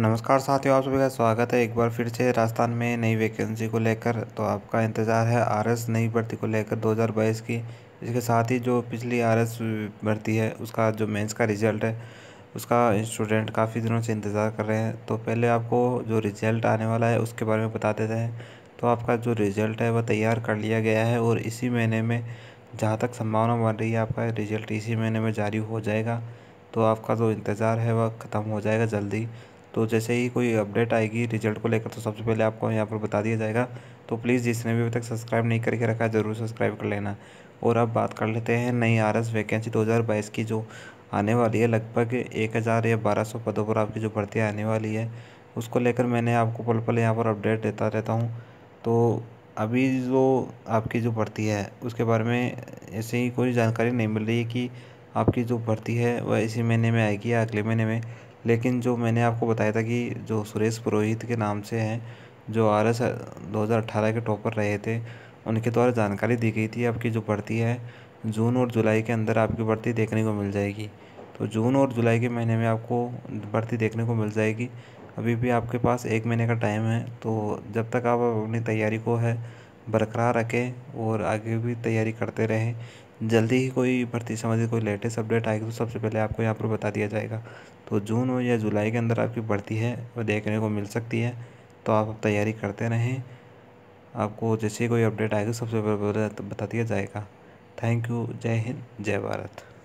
नमस्कार साथियों आप सभी का स्वागत है एक बार फिर से राजस्थान में नई वैकेंसी को लेकर तो आपका इंतज़ार है आरएस नई भर्ती को लेकर 2022 की इसके साथ ही जो पिछली आरएस भर्ती है उसका जो मेंस का रिजल्ट है उसका स्टूडेंट काफ़ी दिनों से इंतज़ार कर रहे हैं तो पहले आपको जो रिज़ल्ट आने वाला है उसके बारे में बता देते हैं तो आपका जो रिज़ल्ट है वह तैयार कर लिया गया है और इसी महीने में जहाँ तक संभावना बन रही है आपका रिज़ल्ट इसी महीने में जारी हो जाएगा तो आपका जो इंतज़ार है वह ख़त्म हो जाएगा जल्दी तो जैसे ही कोई अपडेट आएगी रिजल्ट को लेकर तो सबसे पहले आपको यहाँ पर बता दिया जाएगा तो प्लीज़ जिसने भी अभी तक सब्सक्राइब नहीं करके रखा है ज़रूर सब्सक्राइब कर लेना और अब बात कर लेते हैं नई आर एस वैकेंसी दो हज़ार बाईस की जो आने वाली है लगभग एक हज़ार या बारह सौ पदों पर आपकी जो भर्ती आने वाली है उसको लेकर मैंने आपको पल पल यहाँ पर अपडेट देता रहता हूँ तो अभी जो आपकी जो भर्ती है उसके बारे में ऐसे ही कोई जानकारी नहीं मिल रही है कि आपकी जो भर्ती है वह इसी महीने में आएगी या अगले महीने में लेकिन जो मैंने आपको बताया था कि जो सुरेश पुरोहित के नाम से हैं जो आर एस दो हज़ार अठारह के टॉपर रहे थे उनके द्वारा जानकारी दी गई थी आपकी जो भर्ती है जून और जुलाई के अंदर आपकी भर्ती देखने को मिल जाएगी तो जून और जुलाई के महीने में आपको भर्ती देखने को मिल जाएगी अभी भी आपके पास एक महीने का टाइम है तो जब तक आप अपनी तैयारी को है बरकरार रखें और आगे भी तैयारी करते रहें जल्दी ही कोई भर्ती संबंधी कोई लेटेस्ट अपडेट आएगी तो सबसे पहले आपको यहाँ पर बता दिया जाएगा तो जून या जुलाई के अंदर आपकी बढ़ती है वो देखने को मिल सकती है तो आप तैयारी करते रहें आपको जैसे कोई अपडेट आएगी सबसे पहले बता दिया जाएगा थैंक यू जय हिंद जय भारत